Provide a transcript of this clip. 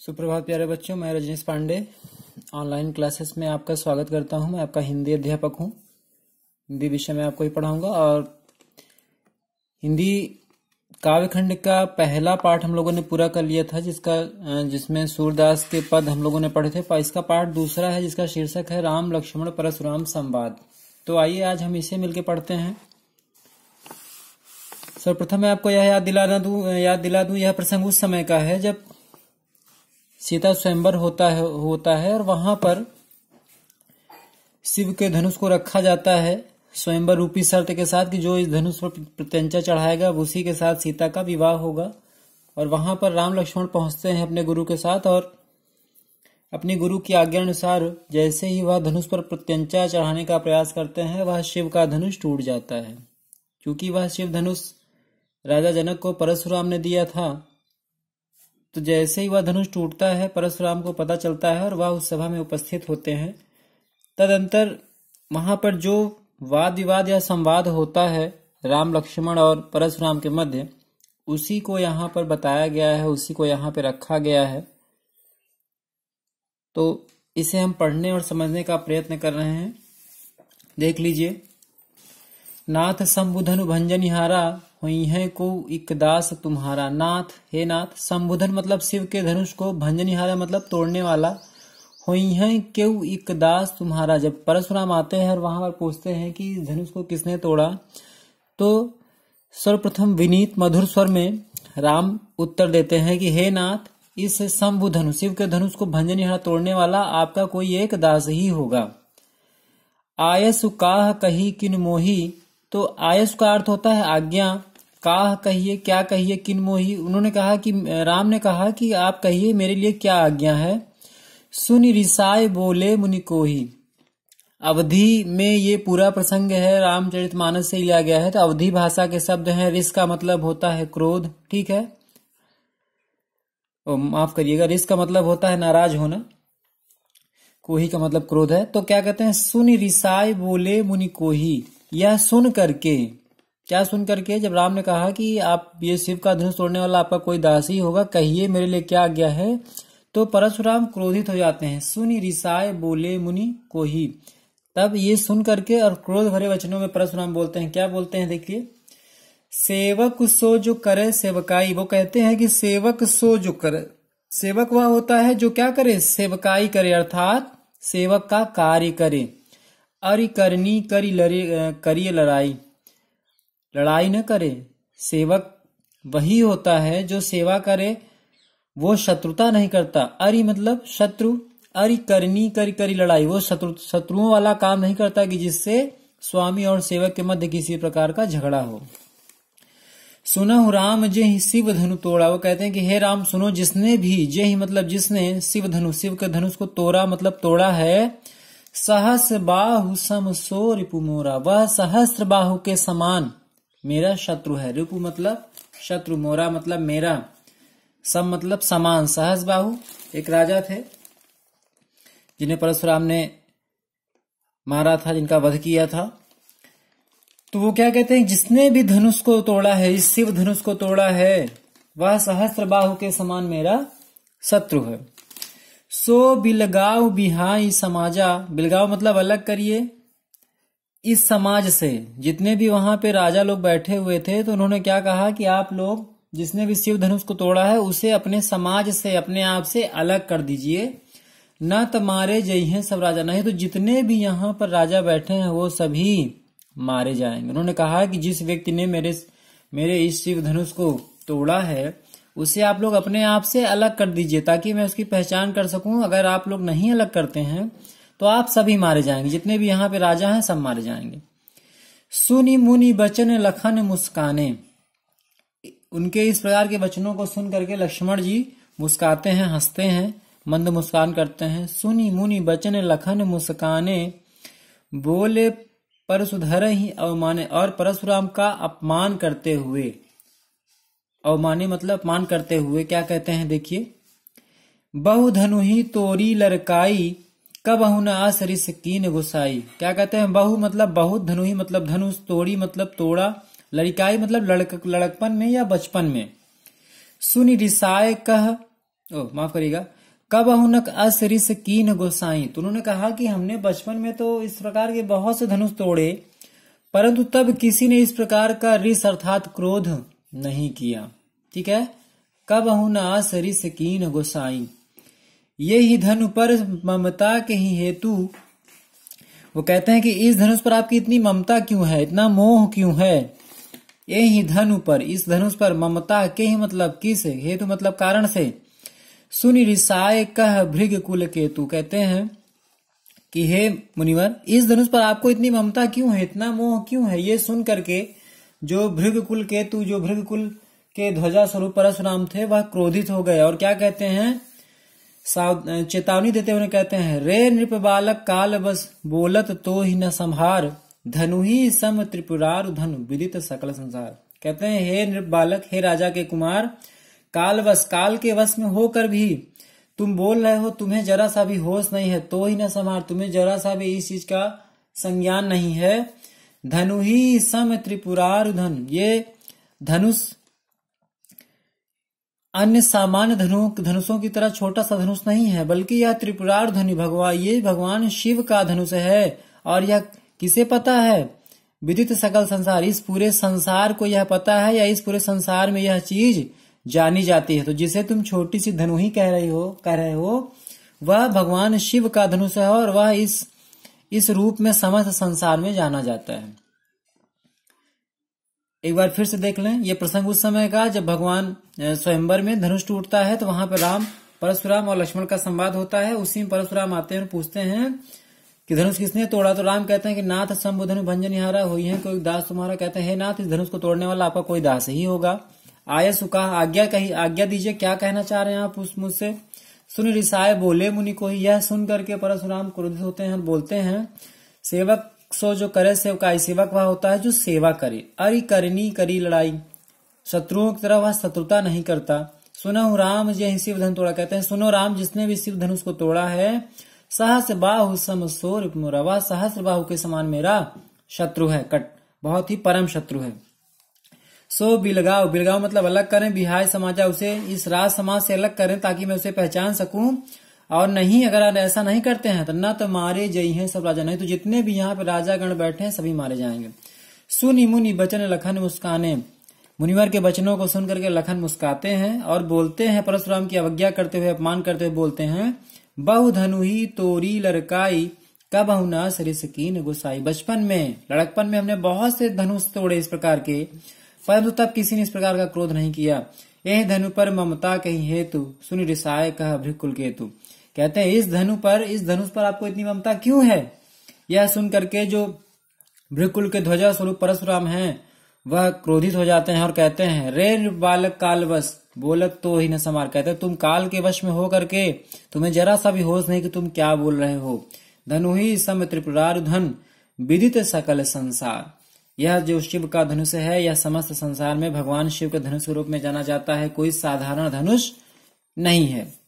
सुप्रभात प्यारे बच्चों मैं रजनीश पांडे ऑनलाइन क्लासेस में आपका स्वागत करता हूं मैं आपका हिंदी अध्यापक हूं हिंदी विषय में आपको ही पढ़ाऊंगा और हिंदी काव्य खंड का पहला पाठ हम लोगों ने पूरा कर लिया था जिसका जिसमें सूरदास के पद हम लोगों ने पढ़े थे इसका पाठ दूसरा है जिसका शीर्षक है राम लक्ष्मण परशुराम संवाद तो आइए आज हम इसे मिलकर पढ़ते हैं सर्वप्रथम मैं आपको यह याद दिला दू याद दिला दू यह प्रसंग उस समय का है जब सीता स्वयंवर होता है होता है और वहां पर शिव के धनुष को रखा जाता है स्वयंवर रूपी शर्त के साथ कि जो इस धनुष पर प्रत्यंचा चढ़ाएगा उसी के साथ सीता का विवाह होगा और वहां पर राम लक्ष्मण पहुंचते हैं अपने गुरु के साथ और अपने गुरु की आज्ञा अनुसार जैसे ही वह धनुष पर प्रत्यंचा चढ़ाने का प्रयास करते हैं वह शिव का धनुष टूट जाता है क्योंकि वह शिव धनुष राजा जनक को परशुराम ने दिया था तो जैसे ही वह धनुष टूटता है परशुराम को पता चलता है और वह उस सभा में उपस्थित होते हैं तदंतर वहां पर जो वाद विवाद या संवाद होता है राम लक्ष्मण और परशुराम के मध्य उसी को यहाँ पर बताया गया है उसी को यहाँ पर रखा गया है तो इसे हम पढ़ने और समझने का प्रयत्न कर रहे हैं देख लीजिए नाथ संबुधनु भंजनिहारा हुई है को इकदास तुम्हारा नाथ हे नाथ संबोधन मतलब शिव के धनुष को भंजनिहारा मतलब तोड़ने वाला हुई है क्यों इकदास तुम्हारा जब परशुराम आते हैं और वहां पर पूछते हैं कि धनुष को किसने तोड़ा तो सर्वप्रथम विनीत मधुर स्वर में राम उत्तर देते हैं कि हे नाथ इस शंभु धनुष शिव के धनुष को भंजनिहारा तोड़ने वाला आपका कोई एक दास ही होगा आयसु काह कही किन मोही तो आयस का अर्थ होता है आज्ञा काह कहिए क्या कहिए किन मोही उन्होंने कहा कि राम ने कहा कि आप कहिए मेरे लिए क्या आज्ञा है सुन रिसाय बोले मुनि ही अवधि में ये पूरा प्रसंग है रामचरित मानस से लिया गया है तो अवधि भाषा के शब्द हैं रिस का मतलब होता है क्रोध ठीक है माफ करिएगा रिस का मतलब होता है नाराज होना कोही का मतलब क्रोध है तो क्या कहते हैं सुन रिसाय बोले मुनि कोही यह सुन करके क्या सुन करके जब राम ने कहा कि आप ये शिव का धनुष तोड़ने वाला आपका कोई दास ही होगा कहिए मेरे लिए क्या आज्ञा है तो परशुराम क्रोधित हो जाते हैं सुनि रिसाए बोले मुनि को ही तब ये सुन करके और क्रोध भरे वचनों में परशुराम बोलते हैं क्या बोलते हैं देखिए सेवक सो जो करे सेवकाई वो कहते हैं कि सेवक सो जो करे सेवक वह होता है जो क्या करे सेवकाई करे अर्थात सेवक का कार्य करे अरि करनी करी लरे करिए लड़ाई लड़ाई न करे सेवक वही होता है जो सेवा करे वो शत्रुता नहीं करता अरि मतलब शत्रु अरि करनी करी करी लड़ाई वो शत्रु शत्रुओं वाला काम नहीं करता कि जिससे स्वामी और सेवक के मध्य किसी प्रकार का झगड़ा हो सुनो राम जे ही शिव धनु तोड़ा वो कहते हैं कि हे राम सुनो जिसने भी जे ही मतलब जिसने शिव धनु शिव के धनुष को तोड़ा मतलब तोड़ा है सहस्र बाहु समोरिपुमोरा वह सहस्त्र बाहु के समान मेरा शत्रु है रिपु मतलब शत्रु मोरा मतलब मेरा सब मतलब समान सहज बाहु एक राजा थे जिन्हें परशुराम ने मारा था जिनका वध किया था तो वो क्या कहते हैं जिसने भी धनुष को तोड़ा है इस शिव धनुष को तोड़ा है वह सहस्त्र बाहु के समान मेरा शत्रु है सो बिलगाव बिहाई समाजा बिलगाव मतलब अलग करिए इस समाज से जितने भी वहां पे राजा लोग बैठे हुए थे तो उन्होंने क्या कहा कि आप लोग जिसने भी शिव धनुष को तोड़ा है उसे अपने समाज से अपने आप से अलग कर दीजिए न तो मारे जई हैं सब राजा नहीं तो जितने भी यहाँ पर राजा बैठे हैं वो सभी मारे जाएंगे उन्होंने कहा कि जिस व्यक्ति ने मेरे मेरे इस शिव धनुष को तोड़ा है उसे आप लोग अपने आप से अलग कर दीजिए ताकि मैं उसकी पहचान कर सकूं अगर आप लोग नहीं अलग करते हैं तो आप सभी मारे जाएंगे जितने भी यहाँ पे राजा हैं सब मारे जाएंगे सुनी मुनि बचन लखन मुस्काने उनके इस प्रकार के वचनों को सुन करके लक्ष्मण जी मुस्काते हैं हंसते हैं मंद मुस्कान करते हैं सुनी मुनि बचन लखन मुस्काने बोले परशुधर ही अवमाने और परशुराम का अपमान करते हुए अवमाने मतलब अपमान करते हुए क्या कहते हैं देखिए बहुधनु ही तोरी लड़काई कब बहू न आ सरी सकीन गुसाई क्या कहते हैं बहु मतलब बहुत ही मतलब धनुष तोड़ी मतलब तोड़ा लड़िकाई मतलब लड़क लड़कपन में या बचपन में सुनी रिसाए कह ओ माफ करिएगा कब हुनक की कीन गोसाई तो उन्होंने कहा कि हमने बचपन में तो इस प्रकार के बहुत से धनुष तोड़े परंतु तब किसी ने इस प्रकार का रिस अर्थात क्रोध नहीं किया ठीक है कब हुना की कीन गोसाई ये ही धनु पर ममता के ही हेतु वो कहते हैं कि इस धनुष पर आपकी इतनी ममता क्यों है इतना मोह क्यों है ये ही धनु पर इस धनुष पर ममता के ही मतलब किस हेतु मतलब कारण से सुनि रिसाय कह भृग कुल केतु कहते हैं कि हे मुनिवर इस धनुष पर आपको इतनी ममता क्यों है इतना मोह क्यों है ये सुन करके जो भृग कुल केतु जो भृग कुल के ध्वजा स्वरूप परशुराम थे वह क्रोधित हो गए और क्या कहते हैं चेतावनी देते हुए कहते हैं रे नृप बालक काल बस बोलत तो ही न संहार धनु ही सम त्रिपुरार धनु विदित सकल संसार कहते हैं हे नृप बालक हे राजा के कुमार काल बस काल के वश में होकर भी तुम बोल रहे हो तुम्हें जरा सा भी होश नहीं है तो ही न संहार तुम्हें जरा सा भी इस चीज का संज्ञान नहीं है धनु ही सम त्रिपुरार धन ये धनुष अन्य सामान्य धनु धनुषों की तरह छोटा सा धनुष नहीं है बल्कि यह त्रिपुरार धनु भगवान ये भगवान शिव का धनुष है और यह किसे पता है विदित सकल संसार इस पूरे संसार को यह पता है या इस पूरे संसार में यह चीज जानी जाती है तो जिसे तुम छोटी सी धनु ही कह रही हो कह रहे हो वह भगवान शिव का धनुष है और वह इस इस रूप में समस्त संसार में जाना जाता है एक बार फिर से देख लें ये प्रसंग उस समय का जब भगवान स्वयंवर में धनुष टूटता है तो वहां पर राम परशुराम और लक्ष्मण का संवाद होता है उसी में परशुराम आते हैं और पूछते हैं कि धनुष किसने तोड़ा तो राम कहते हैं कि नाथ संबोधन भंजन हारा हुई है कोई दास तुम्हारा कहते हैं नाथ इस धनुष को तोड़ने वाला आपका कोई दास ही होगा आय सुखा आज्ञा कही आज्ञा दीजिए क्या कहना चाह रहे हैं आप उस मुझसे सुन रिसाए बोले मुनि को यह सुन करके परशुराम क्रोधित होते हैं और बोलते हैं सेवक सो जो करे का सेवक वह होता है जो सेवा करे अरि करनी करी लड़ाई शत्रुओं की तरह वह शत्रुता नहीं करता सुनो राम जय शिव धन तोड़ा कहते हैं सुनो राम जिसने भी शिव धनुष को तोड़ा है सहस बाहु समोर वह सहस बाहु के समान मेरा शत्रु है कट बहुत ही परम शत्रु है सो बिलगाव बिलगाव मतलब अलग करें बिहार समाजा उसे इस राज समाज से अलग करें ताकि मैं उसे पहचान सकूं और नहीं अगर ऐसा नहीं करते हैं तो न तो मारे जई हैं सब राजा नहीं तो जितने भी यहाँ पे राजागण बैठे हैं सभी मारे जाएंगे सुनि मुनि बचन लखन मुस्काने मुनिवर के बचनों को सुन करके लखन मुस्काते हैं और बोलते हैं परशुराम की अवज्ञा करते हुए अपमान करते हुए बोलते हैं बहु धनु ही तोरी लड़काई कब हुना सकीन गुसाई बचपन में लड़कपन में हमने बहुत से धनुष तोड़े इस प्रकार के परंतु तब किसी ने इस प्रकार का क्रोध नहीं किया यह धनु पर ममता कही हेतु सुन रिसाय कह भृकुल केतु कहते हैं इस धनु पर इस धनुष पर आपको इतनी ममता क्यों है यह सुन करके जो भ्रिकुल के ध्वजा स्वरूप परशुराम हैं वह क्रोधित हो जाते हैं और कहते हैं रे बालक कालवश बोलक तो ही न समार कहते तुम काल के वश में हो करके तुम्हें जरा सा भी होश नहीं कि तुम क्या बोल रहे हो धनु ही सम त्रिपुरार धन विदित सकल संसार यह जो शिव का धनुष है यह समस्त संसार में भगवान शिव के धनुष रूप में जाना जाता है कोई साधारण धनुष नहीं है